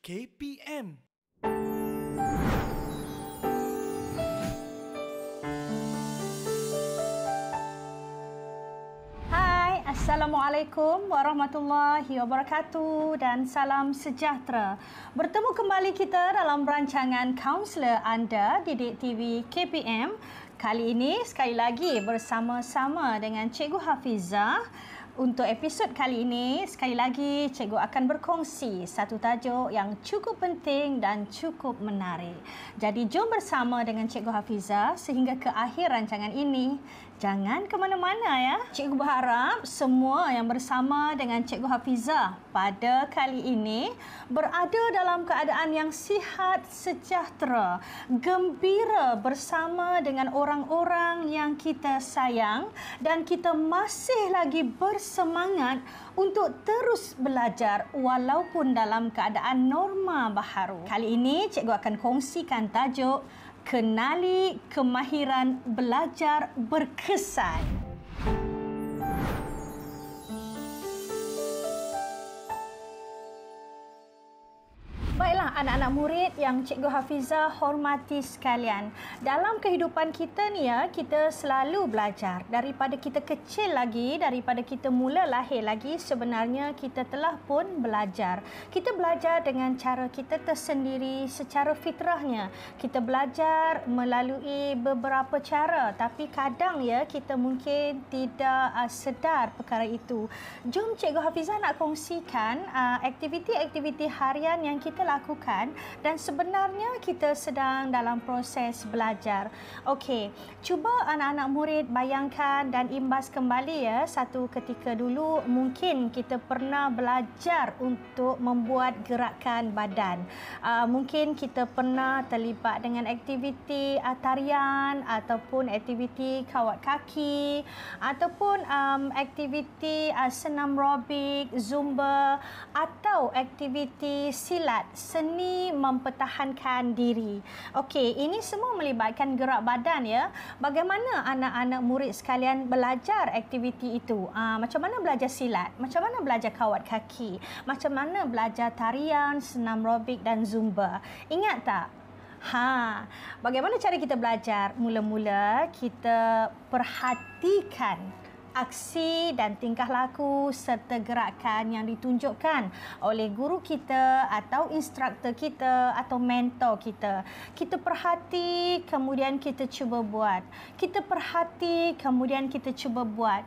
KPM. Hai, Assalamualaikum warahmatullahi wabarakatuh dan salam sejahtera. Bertemu kembali kita dalam rancangan kaunselor anda di Didik TV KPM. Kali ini sekali lagi bersama-sama dengan Cikgu Hafizah untuk episod kali ini, sekali lagi cikgu akan berkongsi satu tajuk yang cukup penting dan cukup menarik. Jadi jom bersama dengan cikgu Hafiza sehingga ke akhir rancangan ini Jangan ke mana-mana ya. Cikgu berharap semua yang bersama dengan Cikgu Hafizah pada kali ini berada dalam keadaan yang sihat, sejahtera, gembira bersama dengan orang-orang yang kita sayang dan kita masih lagi bersemangat untuk terus belajar walaupun dalam keadaan norma baharu. Kali ini cikgu akan kongsikan tajuk kenali kemahiran belajar berkesan. anak-anak murid yang Cikgu Hafiza hormati sekalian. Dalam kehidupan kita ni ya, kita selalu belajar. Daripada kita kecil lagi, daripada kita mula lahir lagi, sebenarnya kita telah pun belajar. Kita belajar dengan cara kita tersendiri secara fitrahnya. Kita belajar melalui beberapa cara, tapi kadang ya kita mungkin tidak ah, sedar perkara itu. Jom Cikgu Hafiza nak kongsikan ah, aktiviti-aktiviti harian yang kita lakukan kan dan sebenarnya kita sedang dalam proses belajar. Okey, cuba anak-anak murid bayangkan dan imbas kembali ya satu ketika dulu mungkin kita pernah belajar untuk membuat gerakan badan. Uh, mungkin kita pernah terlibat dengan aktiviti uh, tarian ataupun aktiviti kawat kaki ataupun um, aktiviti uh, senam robik, zumba atau aktiviti silat seni berani mempertahankan diri. Okey, ini semua melibatkan gerak badan ya. Bagaimana anak-anak murid sekalian belajar aktiviti itu? Uh, macam mana belajar silat? Macam mana belajar kawat kaki? Macam mana belajar tarian, senam robik dan zumba? Ingat tak? Ha, bagaimana cara kita belajar? Mula-mula kita perhatikan aksi dan tingkah laku serta gerakan yang ditunjukkan oleh guru kita atau instruktor kita atau mentor kita. Kita perhati kemudian kita cuba buat. Kita perhati kemudian kita cuba buat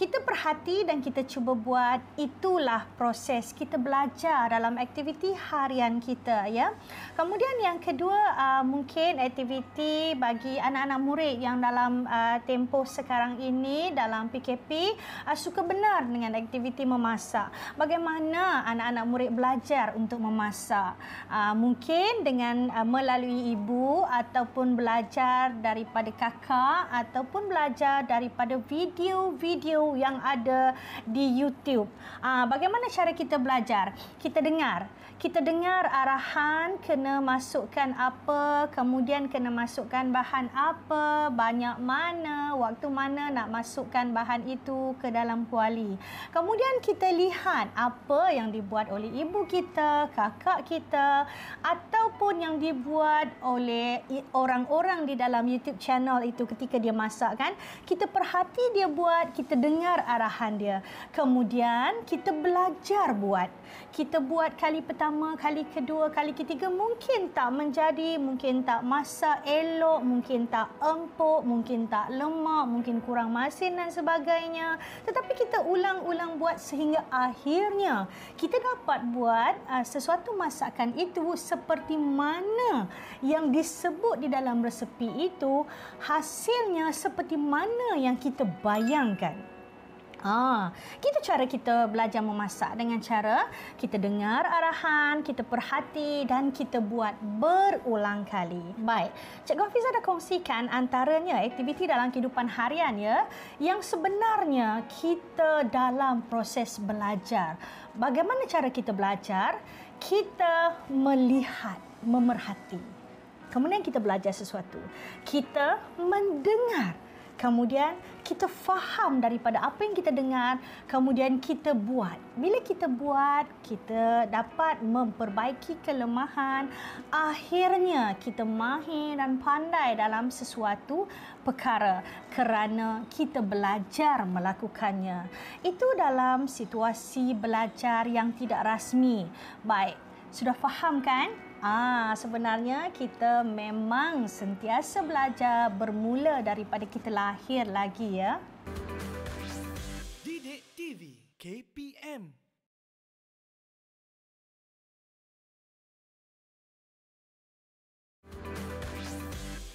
kita perhati dan kita cuba buat itulah proses kita belajar dalam aktiviti harian kita ya. Kemudian yang kedua uh, mungkin aktiviti bagi anak-anak murid yang dalam uh, tempoh sekarang ini dalam PKP uh, suka benar dengan aktiviti memasak. Bagaimana anak-anak murid belajar untuk memasak? Uh, mungkin dengan melalui ibu ataupun belajar daripada kakak ataupun belajar daripada video-video yang ada di YouTube. Uh, bagaimana cara kita belajar? Kita dengar. Kita dengar arahan, kena masukkan apa, kemudian kena masukkan bahan apa, banyak mana, waktu mana nak masukkan bahan itu ke dalam kuali. Kemudian kita lihat apa yang dibuat oleh ibu kita, kakak kita ataupun yang dibuat oleh orang-orang di dalam YouTube channel itu ketika dia masak kan. Kita perhati dia buat, kita dengar dengar arahan dia. Kemudian kita belajar buat. Kita buat kali pertama, kali kedua, kali ketiga mungkin tak menjadi, mungkin tak masak elok, mungkin tak empuk, mungkin tak lemak, mungkin kurang masin dan sebagainya. Tetapi kita ulang-ulang buat sehingga akhirnya kita dapat buat uh, sesuatu masakan itu seperti mana yang disebut di dalam resepi itu, hasilnya seperti mana yang kita bayangkan. Ah, kita cara kita belajar memasak dengan cara kita dengar arahan, kita perhati dan kita buat berulang kali. Baik, cik Hafiz ada kongsikan antaranya aktiviti dalam kehidupan harian ya yang sebenarnya kita dalam proses belajar. Bagaimana cara kita belajar? Kita melihat, memerhati. Kemudian kita belajar sesuatu. Kita mendengar kemudian kita faham daripada apa yang kita dengar kemudian kita buat bila kita buat kita dapat memperbaiki kelemahan akhirnya kita mahir dan pandai dalam sesuatu perkara kerana kita belajar melakukannya itu dalam situasi belajar yang tidak rasmi baik sudah faham kan Ah, sebenarnya kita memang sentiasa belajar bermula daripada kita lahir lagi ya. Didik TV KPM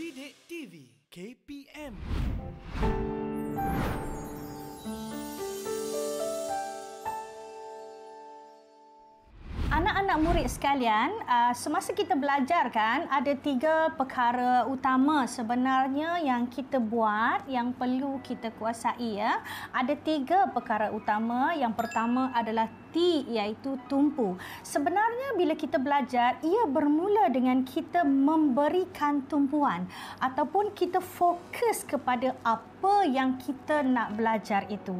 Didik TV KPM. TV KPM. anak-anak murid sekalian, uh, semasa kita belajar kan, ada tiga perkara utama sebenarnya yang kita buat, yang perlu kita kuasai ya. Ada tiga perkara utama. Yang pertama adalah T iaitu tumpu. Sebenarnya bila kita belajar, ia bermula dengan kita memberikan tumpuan ataupun kita fokus kepada apa yang kita nak belajar itu.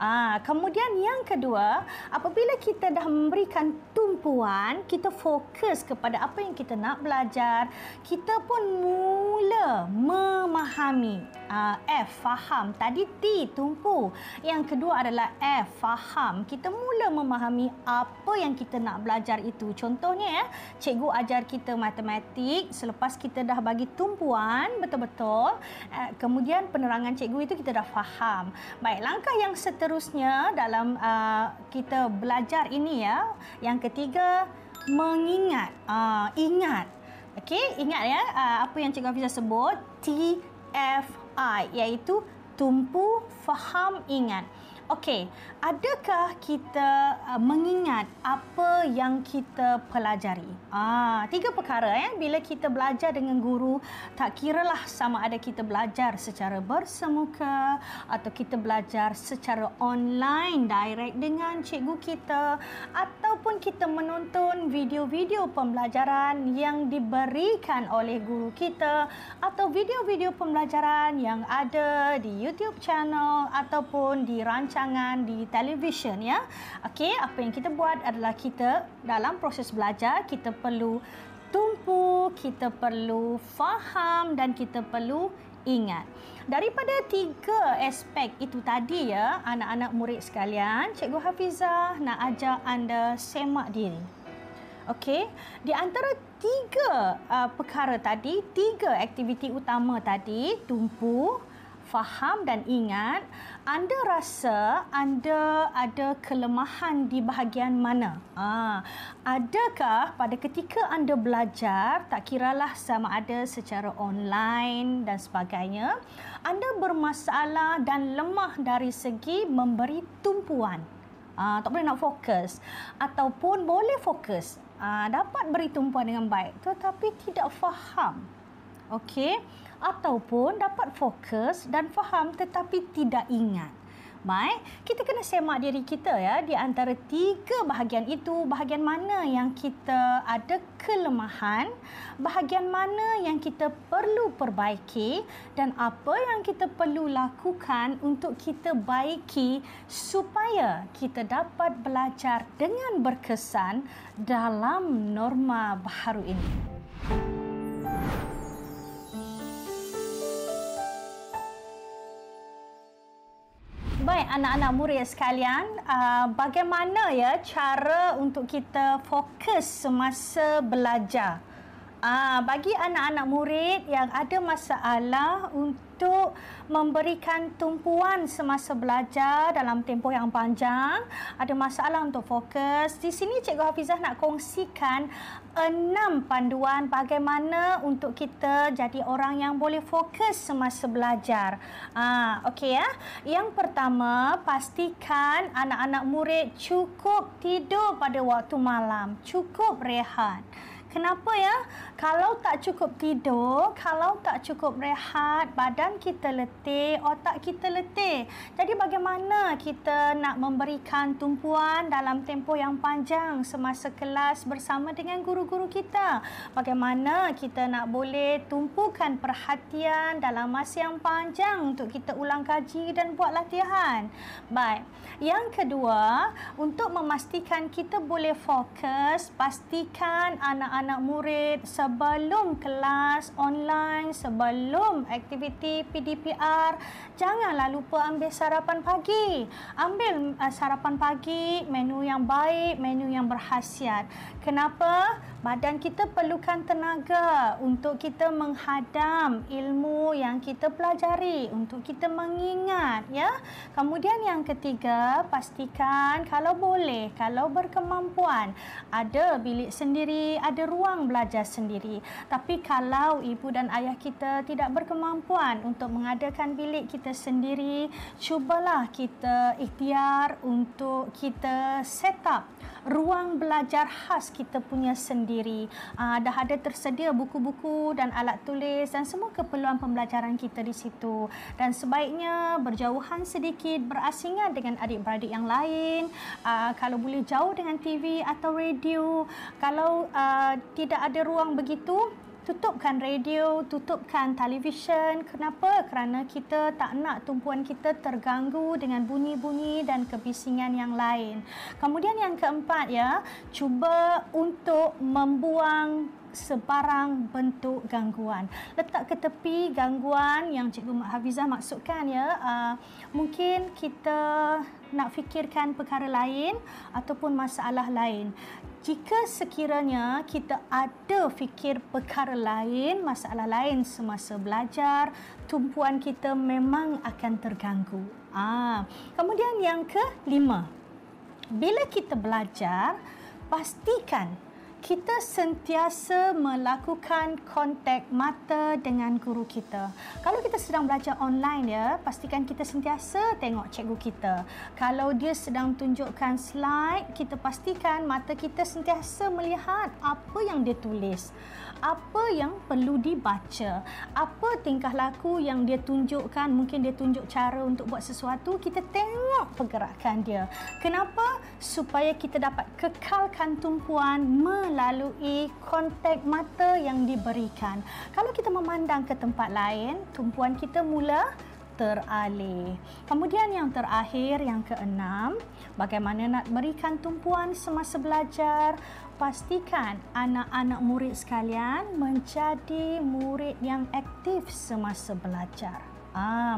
Ah, kemudian yang kedua, apabila kita dah memberikan tumpuan, kita fokus kepada apa yang kita nak belajar, kita pun mula memahami. Ah, F faham. Tadi T tumpu. Yang kedua adalah F faham. Kita mula memahami apa yang kita nak belajar itu. Contohnya, eh, cikgu ajar kita matematik, selepas kita dah bagi tumpuan betul-betul, eh, kemudian penerangan cikgu itu kita dah faham. Baik, langkah yang seterusnya seterusnya dalam uh, kita belajar ini ya, yang ketiga mengingat, uh, ingat, okay, ingat ya uh, apa yang Cikgu Hafizah sebut TFI, iaitu tumpu faham ingat. Okey, adakah kita uh, mengingat apa yang kita pelajari? Ah, tiga perkara ya. Bila kita belajar dengan guru, tak kira lah sama ada kita belajar secara bersemuka atau kita belajar secara online direct dengan cikgu kita ataupun kita menonton video-video pembelajaran yang diberikan oleh guru kita atau video-video pembelajaran yang ada di YouTube channel ataupun di rancangan di television ya. Okey, apa yang kita buat adalah kita dalam proses belajar kita perlu tumpu, kita perlu faham dan kita perlu ingat. Daripada tiga aspek itu tadi ya, anak-anak murid sekalian, Cikgu Hafizah nak ajak anda semak diri. Okey, di antara tiga uh, perkara tadi, tiga aktiviti utama tadi, tumpu, faham dan ingat anda rasa anda ada kelemahan di bahagian mana? Ah, adakah pada ketika anda belajar, tak kiralah sama ada secara online dan sebagainya, anda bermasalah dan lemah dari segi memberi tumpuan? Ah, tak boleh nak fokus ataupun boleh fokus. Ah, dapat beri tumpuan dengan baik tetapi tidak faham okey ataupun dapat fokus dan faham tetapi tidak ingat baik kita kena semak diri kita ya di antara tiga bahagian itu bahagian mana yang kita ada kelemahan bahagian mana yang kita perlu perbaiki dan apa yang kita perlu lakukan untuk kita baiki supaya kita dapat belajar dengan berkesan dalam norma baru ini Baik, anak-anak murid sekalian, uh, bagaimana ya cara untuk kita fokus semasa belajar? Ah, bagi anak-anak murid yang ada masalah untuk itu memberikan tumpuan semasa belajar dalam tempoh yang panjang, ada masalah untuk fokus. Di sini Cikgu Hafizah nak kongsikan enam panduan bagaimana untuk kita jadi orang yang boleh fokus semasa belajar. Ah, okey ya. Yang pertama, pastikan anak-anak murid cukup tidur pada waktu malam, cukup rehat. Kenapa ya? Kalau tak cukup tidur, kalau tak cukup rehat, badan kita letih, otak kita letih. Jadi bagaimana kita nak memberikan tumpuan dalam tempoh yang panjang semasa kelas bersama dengan guru-guru kita? Bagaimana kita nak boleh tumpukan perhatian dalam masa yang panjang untuk kita ulang kaji dan buat latihan? Baik. Yang kedua, untuk memastikan kita boleh fokus, pastikan anak-anak anak murid sebelum kelas online, sebelum aktiviti PDPR, janganlah lupa ambil sarapan pagi. Ambil eh, sarapan pagi menu yang baik, menu yang berkhasiat. Kenapa? badan kita perlukan tenaga untuk kita menghadam ilmu yang kita pelajari untuk kita mengingat ya kemudian yang ketiga pastikan kalau boleh kalau berkemampuan ada bilik sendiri ada ruang belajar sendiri tapi kalau ibu dan ayah kita tidak berkemampuan untuk mengadakan bilik kita sendiri cubalah kita ikhtiar untuk kita set up ruang belajar khas kita punya sendiri sendiri uh, dah ada tersedia buku-buku dan alat tulis dan semua keperluan pembelajaran kita di situ dan sebaiknya berjauhan sedikit berasingan dengan adik-beradik yang lain uh, kalau boleh jauh dengan TV atau radio kalau uh, tidak ada ruang begitu tutupkan radio, tutupkan televisyen. Kenapa? Kerana kita tak nak tumpuan kita terganggu dengan bunyi-bunyi dan kebisingan yang lain. Kemudian yang keempat ya, cuba untuk membuang sebarang bentuk gangguan. Letak ke tepi gangguan yang Cikgu Mak Hafizah maksudkan ya. Uh, mungkin kita nak fikirkan perkara lain ataupun masalah lain. Jika sekiranya kita ada fikir perkara lain, masalah lain semasa belajar, tumpuan kita memang akan terganggu. Ah, kemudian yang kelima. Bila kita belajar, pastikan kita sentiasa melakukan kontak mata dengan guru kita. Kalau kita sedang belajar online ya, pastikan kita sentiasa tengok cikgu kita. Kalau dia sedang tunjukkan slide, kita pastikan mata kita sentiasa melihat apa yang dia tulis. Apa yang perlu dibaca? Apa tingkah laku yang dia tunjukkan? Mungkin dia tunjuk cara untuk buat sesuatu, kita tengok pergerakan dia. Kenapa? supaya kita dapat kekalkan tumpuan melalui kontak mata yang diberikan. Kalau kita memandang ke tempat lain, tumpuan kita mula teralih. Kemudian yang terakhir, yang keenam, bagaimana nak berikan tumpuan semasa belajar? Pastikan anak-anak murid sekalian menjadi murid yang aktif semasa belajar. Ah,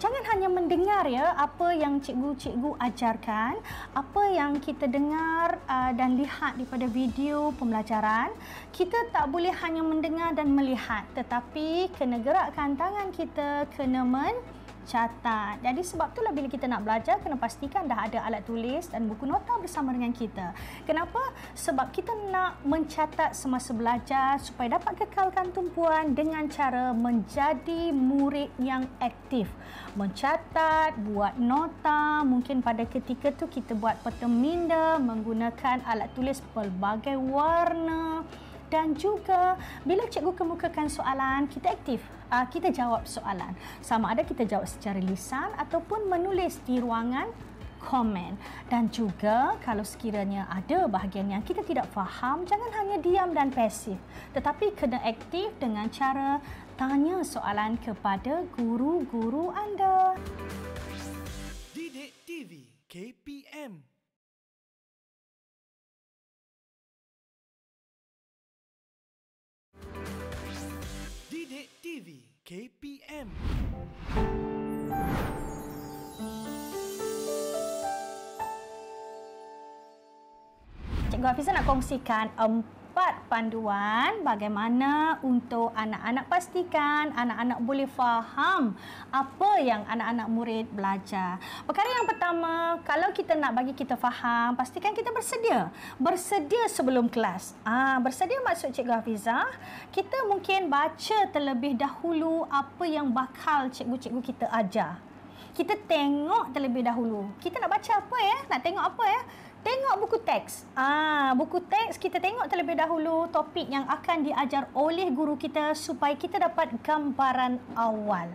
jangan hanya mendengar ya apa yang cikgu-cikgu ajarkan, apa yang kita dengar uh, dan lihat daripada video pembelajaran. Kita tak boleh hanya mendengar dan melihat, tetapi kena gerakkan tangan kita, kena men- catat. Jadi sebab tu lah bila kita nak belajar kena pastikan dah ada alat tulis dan buku nota bersama dengan kita. Kenapa? Sebab kita nak mencatat semasa belajar supaya dapat kekalkan tumpuan dengan cara menjadi murid yang aktif. Mencatat, buat nota, mungkin pada ketika tu kita buat peta minda menggunakan alat tulis pelbagai warna dan juga bila cikgu kemukakan soalan, kita aktif. Uh, kita jawab soalan. Sama ada kita jawab secara lisan ataupun menulis di ruangan komen dan juga kalau sekiranya ada bahagian yang kita tidak faham jangan hanya diam dan pasif tetapi kena aktif dengan cara tanya soalan kepada guru-guru anda Didik TV KPM KPM. Cikgu Hafiza nak kongsikan um, dapat panduan bagaimana untuk anak-anak pastikan anak-anak boleh faham apa yang anak-anak murid belajar. Perkara yang pertama, kalau kita nak bagi kita faham, pastikan kita bersedia. Bersedia sebelum kelas. Ah, bersedia maksud Cikgu Hafizah, kita mungkin baca terlebih dahulu apa yang bakal cikgu-cikgu kita ajar. Kita tengok terlebih dahulu. Kita nak baca apa ya? Nak tengok apa ya? tengok buku teks. Ah, buku teks kita tengok terlebih dahulu topik yang akan diajar oleh guru kita supaya kita dapat gambaran awal.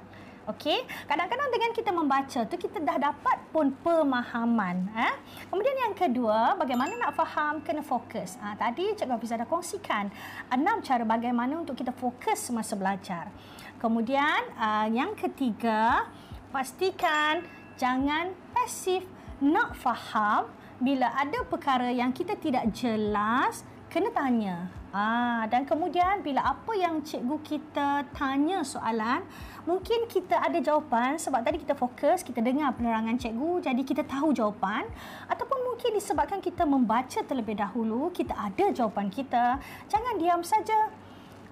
Okey, kadang-kadang dengan kita membaca tu kita dah dapat pun pemahaman. Eh? Kemudian yang kedua, bagaimana nak faham kena fokus. Ah, tadi Cikgu Hafizah dah kongsikan enam cara bagaimana untuk kita fokus semasa belajar. Kemudian ah, yang ketiga, pastikan jangan pasif nak faham bila ada perkara yang kita tidak jelas kena tanya ah dan kemudian bila apa yang cikgu kita tanya soalan mungkin kita ada jawapan sebab tadi kita fokus kita dengar penerangan cikgu jadi kita tahu jawapan ataupun mungkin disebabkan kita membaca terlebih dahulu kita ada jawapan kita jangan diam saja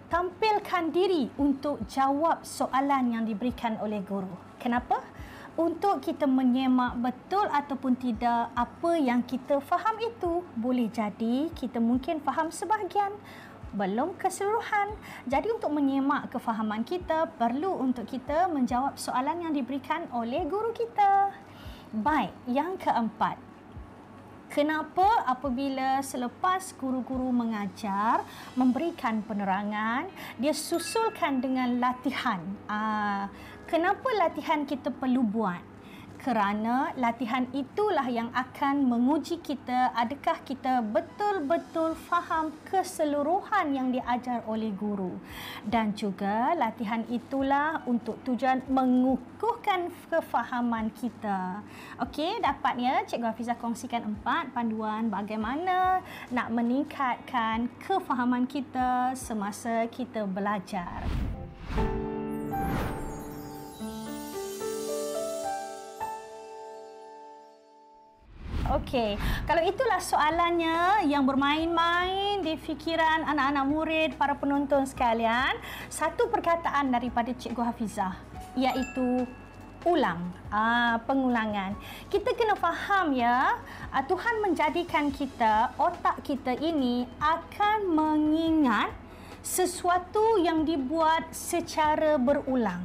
tampilkan diri untuk jawab soalan yang diberikan oleh guru kenapa untuk kita menyemak betul ataupun tidak apa yang kita faham itu boleh jadi kita mungkin faham sebahagian belum keseluruhan. Jadi untuk menyemak kefahaman kita perlu untuk kita menjawab soalan yang diberikan oleh guru kita. Baik, yang keempat. Kenapa apabila selepas guru-guru mengajar memberikan penerangan dia susulkan dengan latihan? Ah kenapa latihan kita perlu buat? Kerana latihan itulah yang akan menguji kita adakah kita betul-betul faham keseluruhan yang diajar oleh guru. Dan juga latihan itulah untuk tujuan mengukuhkan kefahaman kita. Okey, dapatnya Cikgu Hafizah kongsikan empat panduan bagaimana nak meningkatkan kefahaman kita semasa kita belajar. Musik Okey. Kalau itulah soalannya yang bermain-main di fikiran anak-anak murid, para penonton sekalian, satu perkataan daripada Cikgu Hafizah iaitu ulang. Ah, pengulangan. Kita kena faham ya, ah, Tuhan menjadikan kita, otak kita ini akan mengingat sesuatu yang dibuat secara berulang.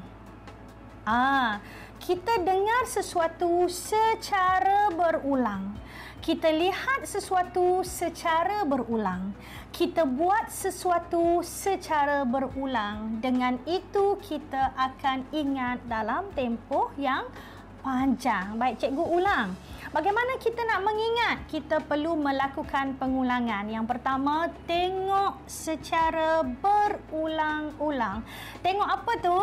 Ah, kita dengar sesuatu secara berulang. Kita lihat sesuatu secara berulang. Kita buat sesuatu secara berulang. Dengan itu kita akan ingat dalam tempoh yang panjang. Baik cikgu ulang. Bagaimana kita nak mengingat? Kita perlu melakukan pengulangan. Yang pertama, tengok secara berulang-ulang. Tengok apa tu?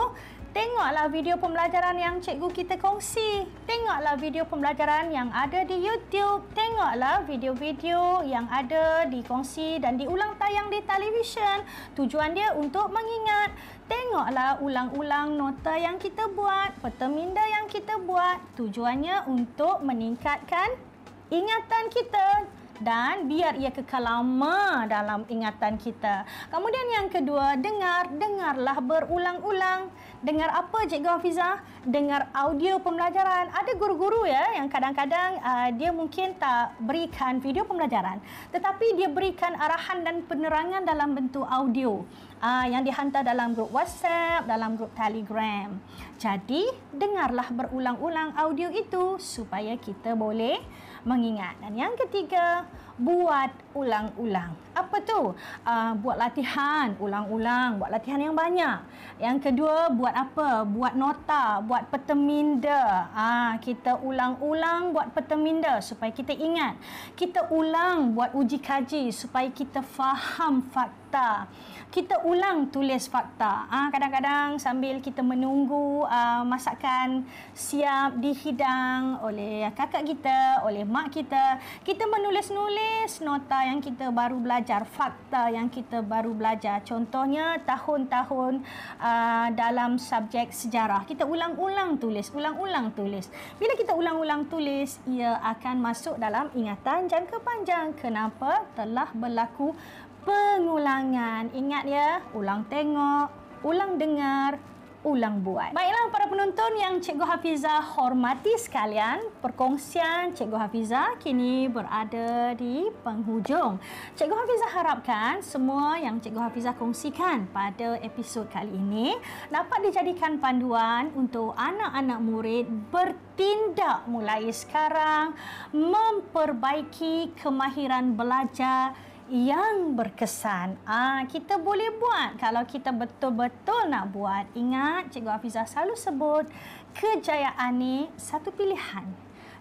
Tengoklah video pembelajaran yang cikgu kita kongsi. Tengoklah video pembelajaran yang ada di YouTube. Tengoklah video-video yang ada dikongsi dan diulang tayang di televisyen. Tujuan dia untuk mengingat. Tengoklah ulang-ulang nota yang kita buat, peta minda yang kita buat. Tujuannya untuk meningkatkan ingatan kita dan biar ia kekal lama dalam ingatan kita. Kemudian yang kedua, dengar, dengarlah berulang-ulang. Dengar apa Cikgu Hafizah? Dengar audio pembelajaran. Ada guru-guru ya yang kadang-kadang uh, dia mungkin tak berikan video pembelajaran, tetapi dia berikan arahan dan penerangan dalam bentuk audio uh, yang dihantar dalam grup WhatsApp, dalam grup Telegram. Jadi, dengarlah berulang-ulang audio itu supaya kita boleh mengingat. Dan yang ketiga, buat berulang-ulang. Apa tu? Uh, buat latihan ulang-ulang, buat latihan yang banyak. Yang kedua, buat apa? Buat nota, buat peteminda. Ah, uh, kita ulang-ulang buat peteminda supaya kita ingat. Kita ulang buat uji kaji supaya kita faham fakta. Kita ulang tulis fakta. Ah, uh, kadang-kadang sambil kita menunggu uh, masakan siap dihidang oleh kakak kita, oleh mak kita, kita menulis-nulis nota yang kita baru belajar, fakta yang kita baru belajar. Contohnya tahun-tahun uh, dalam subjek sejarah. Kita ulang-ulang tulis, ulang-ulang tulis. Bila kita ulang-ulang tulis, ia akan masuk dalam ingatan jangka panjang. Kenapa? Telah berlaku pengulangan. Ingat ya, ulang tengok, ulang dengar, ulang buat. Baiklah para penonton yang Cikgu Hafiza hormati sekalian, perkongsian Cikgu Hafiza kini berada di penghujung. Cikgu Hafiza harapkan semua yang Cikgu Hafiza kongsikan pada episod kali ini dapat dijadikan panduan untuk anak-anak murid bertindak mulai sekarang memperbaiki kemahiran belajar yang berkesan ah kita boleh buat kalau kita betul-betul nak buat ingat cikgu Afiza selalu sebut kejayaan ni satu pilihan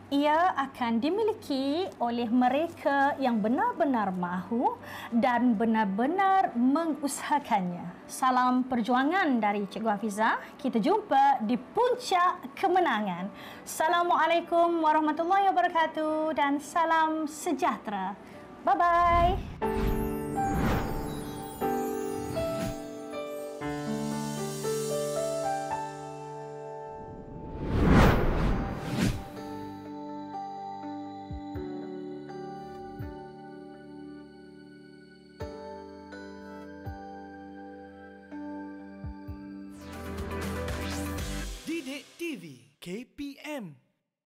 ia akan dimiliki oleh mereka yang benar-benar mahu dan benar-benar mengusahakannya. Salam perjuangan dari Cikgu Afiza. Kita jumpa di puncak kemenangan. Assalamualaikum warahmatullahi wabarakatuh dan salam sejahtera. Bye-bye!